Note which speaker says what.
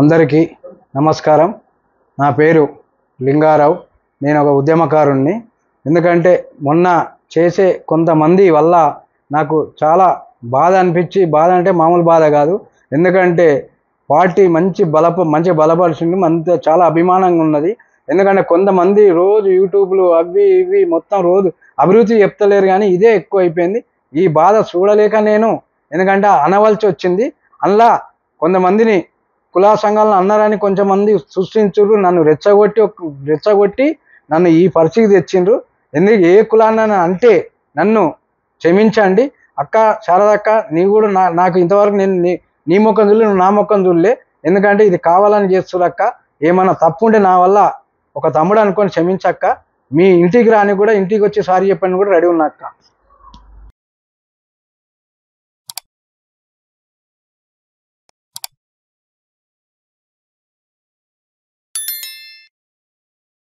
Speaker 1: అందరికీ నమస్కారం నా పేరు లింగారావు నేను ఒక ఉద్యమకారుణ్ణి ఎందుకంటే మొన్న చేసే కొంతమంది వల్ల నాకు చాలా బాధ అనిపించి బాధ అంటే మామూలు బాధ కాదు ఎందుకంటే పార్టీ మంచి బలప మంచి బలపరిచింది అంత చాలా అభిమానంగా ఉన్నది ఎందుకంటే కొంతమంది రోజు యూట్యూబ్లు అవి ఇవి మొత్తం రోజు అభివృద్ధి చెప్తలేరు కానీ ఇదే ఎక్కువ అయిపోయింది ఈ బాధ చూడలేక నేను ఎందుకంటే అనవలసి వచ్చింది అందులో కొంతమందిని కులా సంఘాలను అన్నారని కొంతమంది సృష్టించు నన్ను రెచ్చగొట్టి రెచ్చగొట్టి నన్ను ఈ పరిస్థితికి తెచ్చిండ్రు ఎందుకు ఏ కులాన్ని అంటే నన్ను క్షమించండి అక్క శారదక్క నీ కూడా నా నాకు ఇంతవరకు నేను నీ ముఖం చూడలే నువ్వు నా ముఖం చూడలే ఎందుకంటే ఇది కావాలని చేస్తురక్క ఏమన్నా తప్పు ఉంటే నా వల్ల ఒక తమ్ముడు అనుకొని క్షమించక్క మీ ఇంటికి రాని కూడా ఇంటికి వచ్చి సారీ చెప్పండి కూడా రెడీ ఉన్నా అక్క